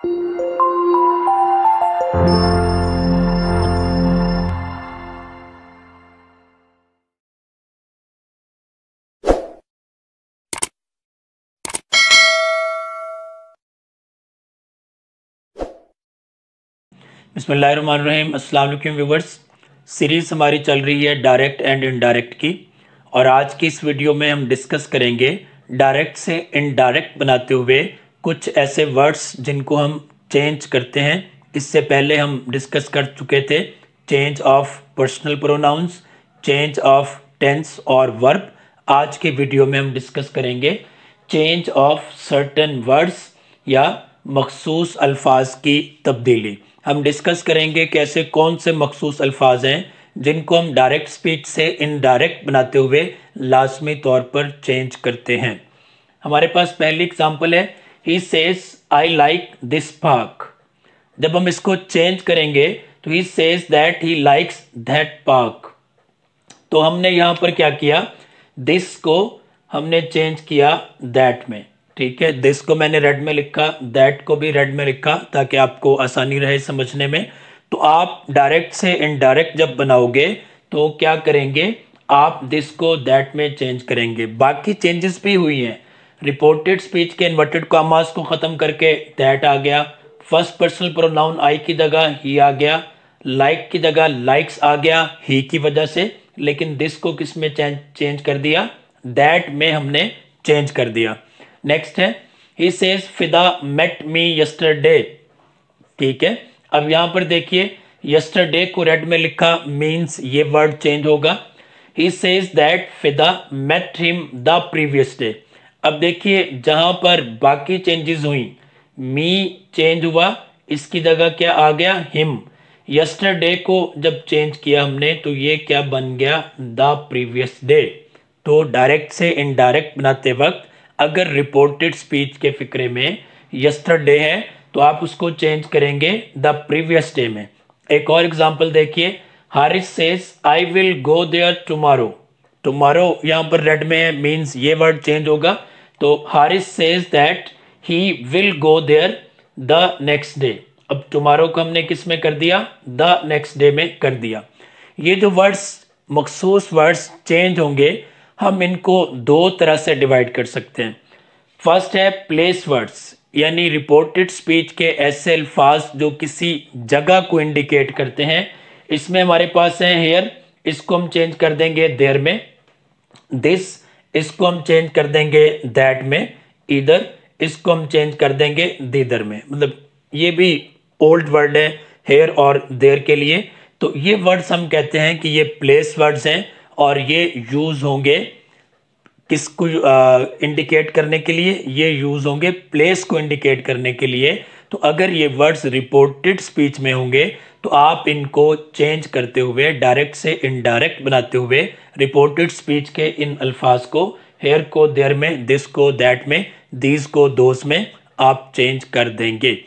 बसमीम अल्लाम viewers series हमारी चल रही है डायरेक्ट एंड इनडायरेक्ट की और आज की इस वीडियो में हम डिस्कस करेंगे डायरेक्ट से इनडायरेक्ट बनाते हुए कुछ ऐसे वर्ड्स जिनको हम चेंज करते हैं इससे पहले हम डिस्कस कर चुके थे change of personal pronouns change of tense और वर्ब आज के वीडियो में हम डिस्कस करेंगे चेंज ऑफ सर्टन वर्ड्स या मखसूस अल्फाज की तब्दीली हम डिस्कस करेंगे कैसे कौन से मखसूस अल्फाज हैं जिनको हम डायरेक्ट स्पीच से इनडायरेक्ट बनाते हुए लाजमी तौर पर चेंज करते हैं हमारे पास पहली एग्जांपल है he says I like this park जब हम इसको चेंज करेंगे तो he says that he likes that park तो हमने यहां पर क्या किया दिस को हमने चेंज किया दैट में ठीक है दिस को मैंने रेड में लिखा दैट को भी रेड में लिखा ताकि आपको आसानी रहे समझने में तो आप डायरेक्ट से इनडायरेक्ट जब बनाओगे तो क्या करेंगे आप दिस को दैट में चेंज करेंगे बाकी चेंजेस भी हुई हैं रिपोर्टेड स्पीच के इन्वर्टेड कामास को ख़त्म करके दैट आ गया फर्स्ट पर्सनल प्रोनाउन आई की जगह ही आ गया लाइक like की जगह लाइक्स आ गया ही की वजह से लेकिन दिस को किस में चेंज चेंज कर दिया दैट में हमने चेंज कर दिया नेक्स्ट है he says Fida met me yesterday ठीक है अब यहाँ पर देखिए यस्टरडे को रेड में लिखा मीन्स ये वर्ड चेंज होगा he says that Fida met him the previous day अब देखिए जहां पर बाकी चेंजेस हुई मी चेंज हुआ इसकी जगह क्या आ गया हिम यस्टरडे को जब चेंज किया हमने तो ये क्या बन गया द प्रीवियस डे तो डायरेक्ट से इनडायरेक्ट बनाते वक्त अगर रिपोर्टेड स्पीच के फिक्रे में यस्टरडे है तो आप उसको चेंज करेंगे द प्रीवियस डे में एक और एग्जांपल देखिए Haris says I will go there tomorrow tomorrow यहाँ पर रेड में है मीन्स ये वर्ड चेंज होगा तो Haris says that he will go there the next day अब टुमारो को हमने किस में कर दिया द नेक्स्ट डे में कर दिया ये जो वर्ड्स मखसूस वर्ड्स चेंज होंगे हम इनको दो तरह से डिवाइड कर सकते हैं फर्स्ट है प्लेस वर्ड्स यानी रिपोर्टेड स्पीच के ऐसे अल्फाज जो किसी जगह को इंडिकेट करते हैं इसमें हमारे पास है हेयर इसको हम चेंज कर देंगे देर में दिस इसको हम चेंज कर देंगे दैट में इधर इसको हम चेंज कर देंगे दीदर में मतलब ये भी ओल्ड वर्ड है हेयर और देर के लिए तो ये वर्ड्स हम कहते हैं कि ये प्लेस वर्ड्स हैं और ये यूज़ होंगे किसको इंडिकेट करने के लिए ये यूज़ होंगे प्लेस को इंडिकेट करने के लिए तो अगर ये वर्ड्स रिपोर्टेड स्पीच में होंगे तो आप इनको चेंज करते हुए डायरेक्ट से इनडायरेक्ट बनाते हुए रिपोर्टेड स्पीच के इन अल्फाज को हेयर को देर में दिस को दैट में दीज को दोस में आप चेंज कर देंगे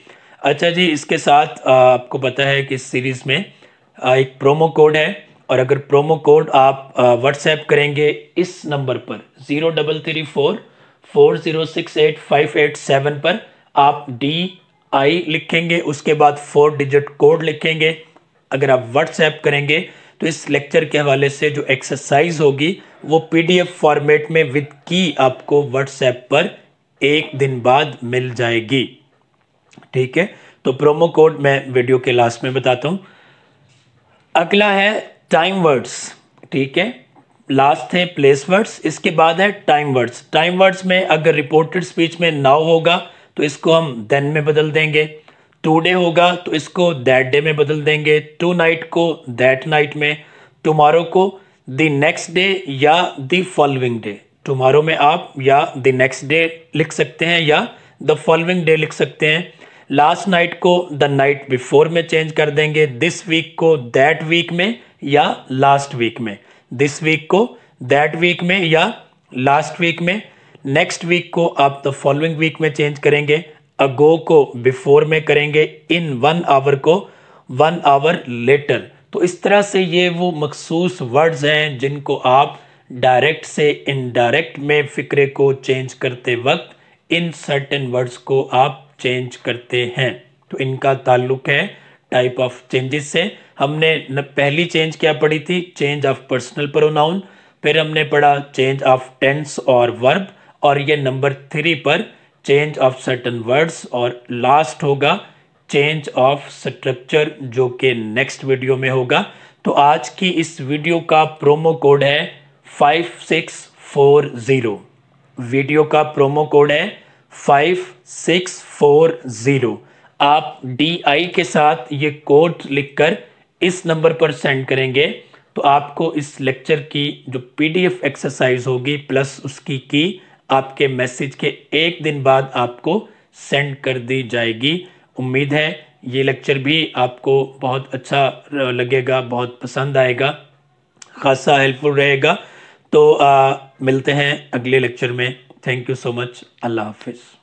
अच्छा जी इसके साथ आपको पता है कि इस सीरीज़ में एक प्रोमो कोड है और अगर प्रोमो कोड आप व्हाट्सएप करेंगे इस नंबर पर zero double three four four zero six eight five eight seven पर आप डी आई लिखेंगे उसके बाद फोर डिजिट कोड लिखेंगे अगर आप व्हाट्सएप करेंगे तो इस लेक्चर के हवाले से जो एक्सरसाइज होगी वो पीडीएफ फॉर्मेट में विद की आपको व्हाट्सएप पर एक दिन बाद मिल जाएगी ठीक है तो प्रोमो कोड मैं वीडियो के लास्ट में बताता हूँ अगला है टाइम वर्ड्स ठीक है लास्ट है प्लेस वर्ड्स इसके बाद है टाइम वर्ड्स टाइम वर्ड्स में अगर रिपोर्टेड स्पीच में नाउ होगा तो इसको हम देन में बदल देंगे टू डे होगा तो इसको दैट डे में बदल देंगे टू नाइट को दैट नाइट में टुमारो को द नेक्स्ट डे या द फॉलोइंग डे टुमारो में आप या द नेक्स्ट डे लिख सकते हैं या द फॉलोइंग डे लिख सकते हैं लास्ट नाइट को द नाइट बिफोर में चेंज कर देंगे दिस वीक को दैट वीक में या लास्ट वीक में दिस वीक को दैट वीक में या लास्ट वीक में नेक्स्ट वीक को आप द फॉलोइंग वीक में चेंज करेंगे अगो को बिफोर में करेंगे इन वन आवर को वन आवर लेटर तो इस तरह से ये वो मखसूस वर्ड्स हैं जिनको आप डायरेक्ट से इनडायरेक्ट में फ़िक्रे को चेंज करते वक्त इन सर्टन वर्ड्स को आप चेंज करते हैं तो इनका ताल्लुक है टाइप ऑफ चेंजेस से हमने पहली चेंज क्या पढ़ी थी चेंज ऑफ पर्सनल प्रोनाउन फिर हमने पढ़ा चेंज ऑफ टेंस और वर्ब और ये नंबर थ्री पर चेंज ऑफ सर्टन वर्ड्स और लास्ट होगा चेंज ऑफ स्ट्रक्चर जो कि नेक्स्ट वीडियो में होगा तो आज की इस वीडियो का प्रोमो कोड है five six four zero video का प्रोमो कोड है फाइव सिक्स फोर ज़ीरो आप डी आई के साथ ये कोड लिखकर इस नंबर पर सेंड करेंगे तो आपको इस लेक्चर की जो पीडीएफ एक्सरसाइज होगी प्लस उसकी की आपके मैसेज के एक दिन बाद आपको सेंड कर दी जाएगी उम्मीद है ये लेक्चर भी आपको बहुत अच्छा लगेगा बहुत पसंद आएगा खासा हेल्पफुल रहेगा तो आ, मिलते हैं अगले लेक्चर में थैंक यू सो मच अल्लाह हाफिज़